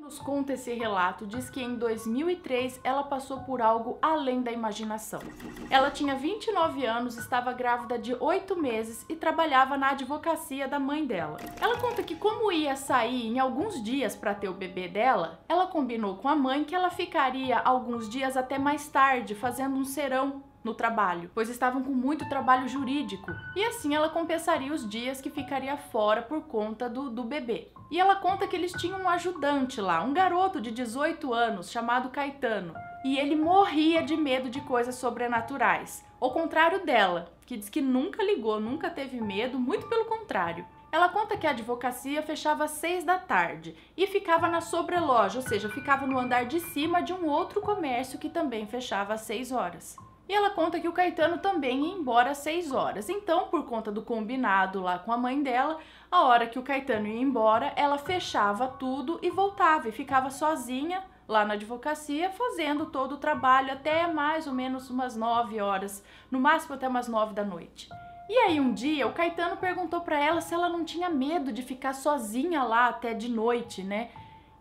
nos conta esse relato diz que em 2003 ela passou por algo além da imaginação. Ela tinha 29 anos, estava grávida de 8 meses e trabalhava na advocacia da mãe dela. Ela conta que como ia sair em alguns dias para ter o bebê dela, ela combinou com a mãe que ela ficaria alguns dias até mais tarde fazendo um serão no trabalho, pois estavam com muito trabalho jurídico, e assim ela compensaria os dias que ficaria fora por conta do, do bebê. E ela conta que eles tinham um ajudante lá, um garoto de 18 anos chamado Caetano, e ele morria de medo de coisas sobrenaturais, ao contrário dela, que diz que nunca ligou, nunca teve medo, muito pelo contrário. Ela conta que a advocacia fechava às seis da tarde e ficava na sobreloja, ou seja, ficava no andar de cima de um outro comércio que também fechava às seis horas. E ela conta que o Caetano também ia embora às 6 horas. Então, por conta do combinado lá com a mãe dela, a hora que o Caetano ia embora, ela fechava tudo e voltava e ficava sozinha lá na advocacia, fazendo todo o trabalho até mais ou menos umas 9 horas, no máximo até umas 9 da noite. E aí um dia o Caetano perguntou para ela se ela não tinha medo de ficar sozinha lá até de noite, né?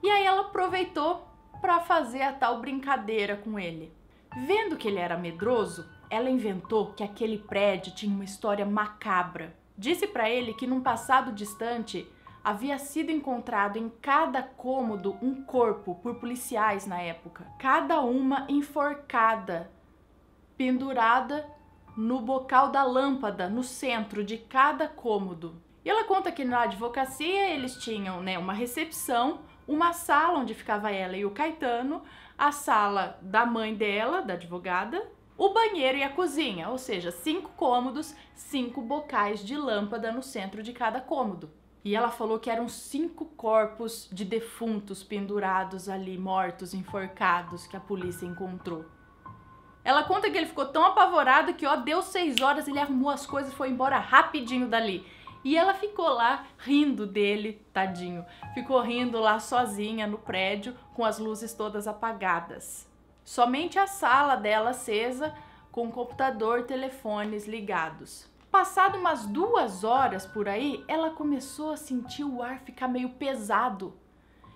E aí ela aproveitou para fazer a tal brincadeira com ele. Vendo que ele era medroso, ela inventou que aquele prédio tinha uma história macabra. Disse para ele que num passado distante havia sido encontrado em cada cômodo um corpo por policiais na época, cada uma enforcada, pendurada no bocal da lâmpada no centro de cada cômodo. E ela conta que na advocacia eles tinham né, uma recepção uma sala onde ficava ela e o Caetano, a sala da mãe dela, da advogada, o banheiro e a cozinha, ou seja, cinco cômodos, cinco bocais de lâmpada no centro de cada cômodo. E ela falou que eram cinco corpos de defuntos pendurados ali, mortos, enforcados, que a polícia encontrou. Ela conta que ele ficou tão apavorado que, ó, deu seis horas, ele arrumou as coisas e foi embora rapidinho dali. E ela ficou lá rindo dele, tadinho. Ficou rindo lá sozinha no prédio, com as luzes todas apagadas. Somente a sala dela acesa, com computador, telefones ligados. Passado umas duas horas por aí, ela começou a sentir o ar ficar meio pesado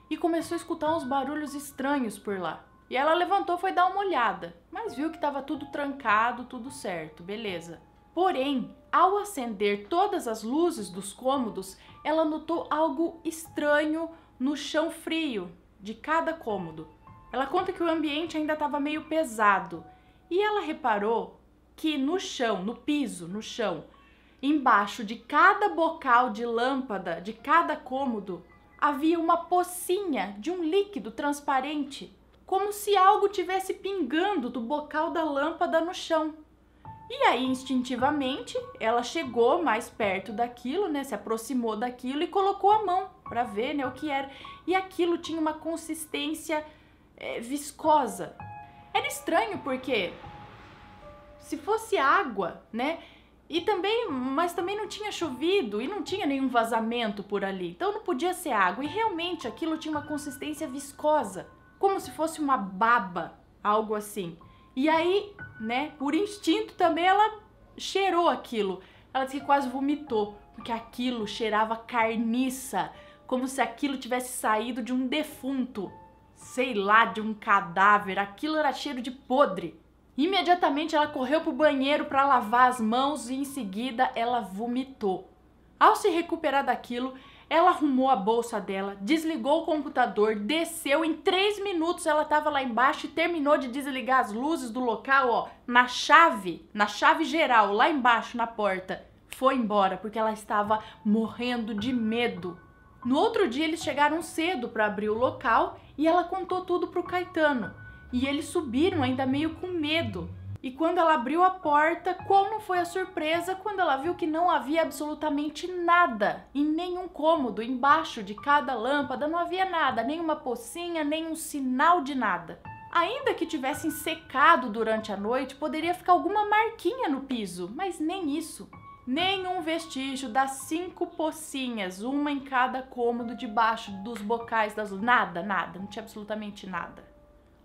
e começou a escutar uns barulhos estranhos por lá. E ela levantou, foi dar uma olhada, mas viu que estava tudo trancado, tudo certo, beleza. Porém, ao acender todas as luzes dos cômodos, ela notou algo estranho no chão frio de cada cômodo. Ela conta que o ambiente ainda estava meio pesado e ela reparou que no chão, no piso, no chão, embaixo de cada bocal de lâmpada de cada cômodo, havia uma pocinha de um líquido transparente, como se algo tivesse pingando do bocal da lâmpada no chão. E aí, instintivamente, ela chegou mais perto daquilo, né? Se aproximou daquilo e colocou a mão para ver, né, o que era. E aquilo tinha uma consistência é, viscosa. Era estranho porque se fosse água, né? E também, mas também não tinha chovido e não tinha nenhum vazamento por ali. Então não podia ser água. E realmente aquilo tinha uma consistência viscosa, como se fosse uma baba, algo assim. E aí, né, por instinto também ela cheirou aquilo. Ela disse que quase vomitou, porque aquilo cheirava carniça, como se aquilo tivesse saído de um defunto, sei lá, de um cadáver. Aquilo era cheiro de podre. Imediatamente ela correu pro banheiro para lavar as mãos e em seguida ela vomitou. Ao se recuperar daquilo, ela arrumou a bolsa dela, desligou o computador, desceu. Em três minutos ela estava lá embaixo e terminou de desligar as luzes do local, ó, na chave, na chave geral, lá embaixo na porta. Foi embora porque ela estava morrendo de medo. No outro dia eles chegaram cedo para abrir o local e ela contou tudo pro Caetano. E eles subiram ainda meio com medo. E quando ela abriu a porta, qual não foi a surpresa quando ela viu que não havia absolutamente nada em nenhum cômodo, embaixo de cada lâmpada, não havia nada, nenhuma pocinha, nenhum sinal de nada. Ainda que tivessem secado durante a noite, poderia ficar alguma marquinha no piso, mas nem isso. Nenhum vestígio das cinco pocinhas, uma em cada cômodo debaixo dos bocais das. Nada, nada, não tinha absolutamente nada.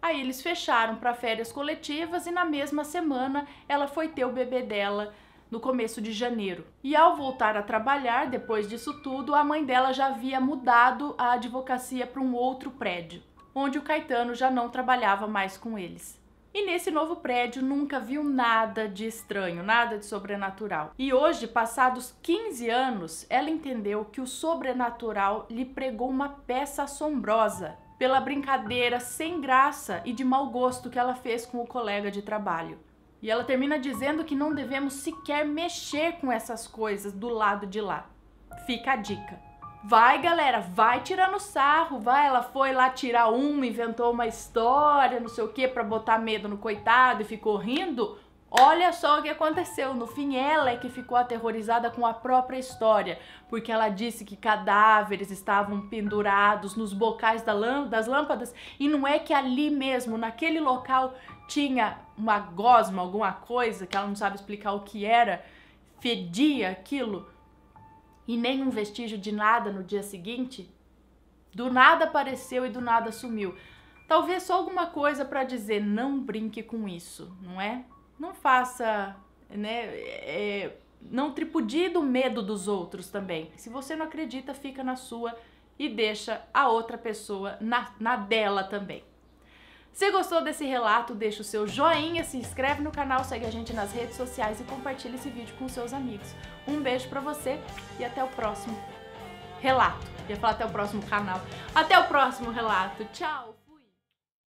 Aí eles fecharam para férias coletivas e na mesma semana ela foi ter o bebê dela no começo de janeiro. E ao voltar a trabalhar, depois disso tudo, a mãe dela já havia mudado a advocacia para um outro prédio, onde o Caetano já não trabalhava mais com eles. E nesse novo prédio nunca viu nada de estranho, nada de sobrenatural. E hoje, passados 15 anos, ela entendeu que o sobrenatural lhe pregou uma peça assombrosa pela brincadeira sem graça e de mau gosto que ela fez com o colega de trabalho. E ela termina dizendo que não devemos sequer mexer com essas coisas do lado de lá. Fica a dica. Vai, galera, vai tirando sarro, vai. Ela foi lá tirar uma, inventou uma história, não sei o que, para botar medo no coitado e ficou rindo. Olha só o que aconteceu. No fim, ela é que ficou aterrorizada com a própria história, porque ela disse que cadáveres estavam pendurados nos bocais das lâmpadas e não é que ali mesmo, naquele local, tinha uma gosma, alguma coisa que ela não sabe explicar o que era, fedia aquilo e nenhum vestígio de nada no dia seguinte. Do nada apareceu e do nada sumiu. Talvez só alguma coisa para dizer não brinque com isso, não é? não faça, né? É, não tripudie do medo dos outros também. Se você não acredita, fica na sua e deixa a outra pessoa na, na dela também. Se gostou desse relato, deixa o seu joinha, se inscreve no canal, segue a gente nas redes sociais e compartilha esse vídeo com seus amigos. Um beijo para você e até o próximo relato. Ia falar até o próximo canal. Até o próximo relato. Tchau!